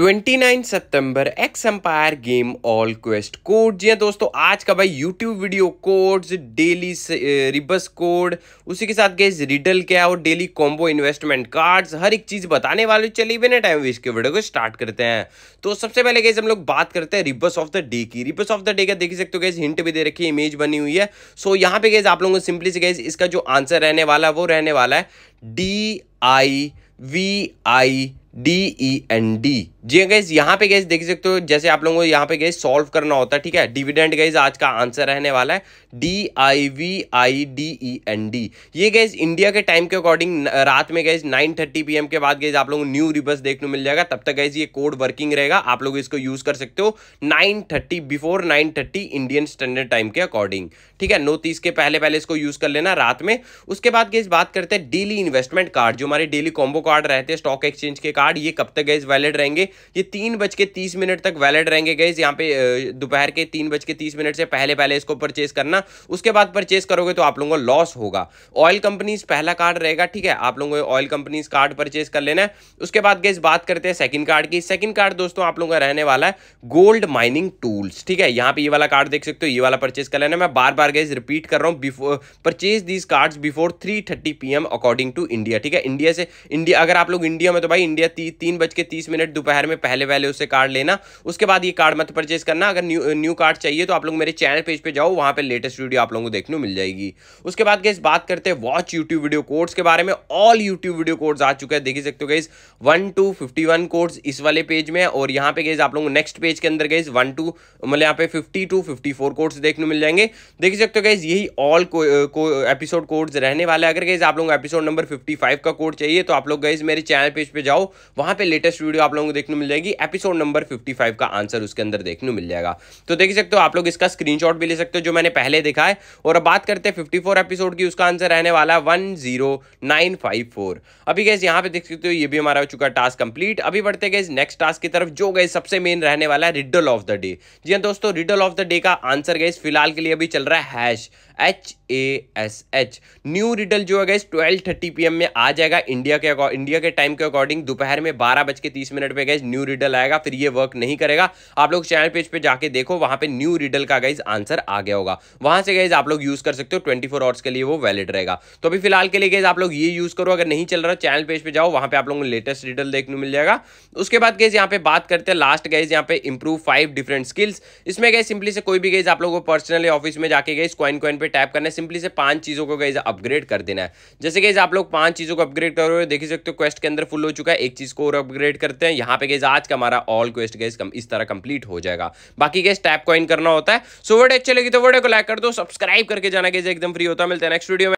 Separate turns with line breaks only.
29 सितंबर X Empire game all quest code जी हाँ दोस्तों आज का भाई YouTube video codes daily rebus code उसी के साथ गैस रिडल क्या और डेली कॉम्बो इन्वेस्टमेंट कार्ड्स हर एक चीज बताने वाले चलिए बिना टाइम वेस्ट के वीडियो को स्टार्ट करते हैं तो सबसे पहले गैस हम लोग बात करते हैं रिबस ऑफ द डे की रिबस ऑफ द डे का देख सकते हो गैस हिंट भी दे रखी है इमेज बनी हुई है सो यहाँ पे गैस आप लोगों को सिंपली से गैस इसका जो आंसर रहने वाला है वो रहने वाला है D I V I D E N D जी गैस यहाँ पे गैस देख सकते हो जैसे आप लोगों को यहाँ पे गैस सॉल्व करना होता है ठीक है डिविडेंड गैस आज का आंसर रहने वाला है D I V I D E N D ये गैस इंडिया के टाइम के अकॉर्डिंग रात में गैस 9:30 पी के बाद गैस आप लोगों को न्यू रिवर्स देखने मिल जाएगा तब तक गैस ये कोड वर्किंग रहेगा आप लोग इसको यूज कर सकते हो nine thirty before nine thirty Indian standard time के अकॉर्डिंग ठीक है नो तीस के पहले पहले इसको यूज कर लेना रात में उसके बाद गैस बात करते हैं डेली इन्वेस्टमेंट कार्ड जो हमारे डेली कॉम्बो कार्ड रहते हैं स्टॉक एक्सचेंज के कार्ड ये कब तक गैस वैलिड रहेंगे ये तीन बज के तीस मिनट तक वैलिड रहेंगे गई यहाँ पे दोपहर के तीन बज के तीस मिनट से पहले पहले इसको परचेज करना उसके बाद परचेज करोगे तो आप लोगों को लॉस होगा ऑयल कंपनीज पहला कार्ड रहेगा ठीक है आप लोगों को ऑयल कंपनीज कार्ड परचेज कर लेना है उसके बाद गई बात करते हैं सेकंड कार्ड की सेकंड कार्ड दोस्तों आप लोगों का रहने वाला है गोल्ड माइनिंग टूल्स ठीक है यहाँ पे ये वाला कार्ड देख सकते हो ये वाला परचेज कर लेना मैं बार बार गई रिपीट कर रहा हूँ purchase these card before three thirty P according to India ठीक है इंडिया से इंडिया अगर आप लोग इंडिया में तो भाई इंडिया ती, तीन बज के तीस मिनट दोपहर हायर में पहले पहले उससे कार्ड लेना उसके बाद ये कार्ड मत परचेज करना अगर न्यू न्यू कार्ड चाहिए तो आप लोग मेरे चैनल पेज पे जाओ वहाँ पे लेटेस्ट वीडियो आप लोगों को देखने मिल जाएगी उसके बाद गई बात करते हैं वॉच यूट्यूब वीडियो कोर्ड्स के बारे में ऑल यूट्यूब वीडियो कोर्ड्स आ चुके हैं देख ही सकते हो गई वन टू फिफ्टी वन इस वाले पेज में और यहाँ पे गई आप लोगों नेक्स्ट पेज के अंदर गई वन टू मतलब यहाँ पे फिफ्टी टू फिफ्टी फोर देखने मिल जाएंगे देख सकते हो गई यही ऑल एपिसोड कोड्स रहने वाले अगर गई आप लोगों को एपिसोड नंबर फिफ्टी का कोड चाहिए तो आप लोग गई मेरे चैनल पेज पर जाओ वहाँ पर लेटेस्ट वीडियो आप लोगों को देखने देखने मिल जाएगी एपिसोड नंबर फिफ्टी का आंसर उसके अंदर देखने मिल जाएगा तो देख सकते हो आप लोग इसका स्क्रीन भी ले सकते हो जो मैंने पहले देखा है और अब बात करते हैं फिफ्टी एपिसोड की उसका आंसर रहने वाला है वन अभी गैस यहाँ पे देख सकते हो ये भी हमारा हो चुका टास्क कंप्लीट अभी बढ़ते गए नेक्स्ट टास्क की तरफ जो गए सबसे मेन रहने वाला है रिडल ऑफ द डे जी हाँ दोस्तों रिडल ऑफ द डे का आंसर गए फिलहाल के लिए अभी चल रहा है hash H A S H new riddle जो है ट्वेल्व थर्टी पी में आ जाएगा इंडिया के इंडिया के टाइम के अकॉर्डिंग दोपहर में बारह बज के तीस मिनट पर गैस न्यू रिडल आएगा फिर ये वर्क नहीं करेगा आप लोग चैनल पेज पे जाके देखो वहां पे न्यू रिडल का गाइज आंसर आ गया होगा वहां से गाइज आप लोग यूज कर सकते हो ट्वेंटी फोर आवर्स के लिए वो वैलिड रहेगा तो अभी फिलहाल के लिए गाइज आप लोग ये यूज करो अगर नहीं चल रहा चैनल पेज पे जाओ वहां पे आप लोगों को लेटेस्ट रिडल देखने मिल जाएगा उसके बाद गैस यहाँ पे बात करते हैं लास्ट गाइज यहाँ पे इंप्रूव फाइव डिफरेंट स्किल्स इसमें गए सिंपली से कोई भी गाइज आप लोगों को पर्सनली ऑफिस में जाके गए क्वाइन क्वाइन पे टैप करना है सिंपली से पांच चीज़ों को गाइज अपग्रेड कर देना है जैसे गाइज आप लोग पांच चीज़ों को अपग्रेड करोगे देख सकते हो क्वेस्ट के अंदर फुल हो चुका है एक चीज़ को और अपग्रेड करते हैं यहाँ पे गाइज आज का हमारा ऑल क्वेस्ट गाइज इस तरह कंप्लीट हो जाएगा बाकी गाइज टैप कॉइन करना होता है सो वर्ड अच्छी लगी तो वर्ड को लाइक कर दो सब्सक्राइब करके जाना गाइज एकदम फ्री होता है मिलता है नेक्स्ट वीडियो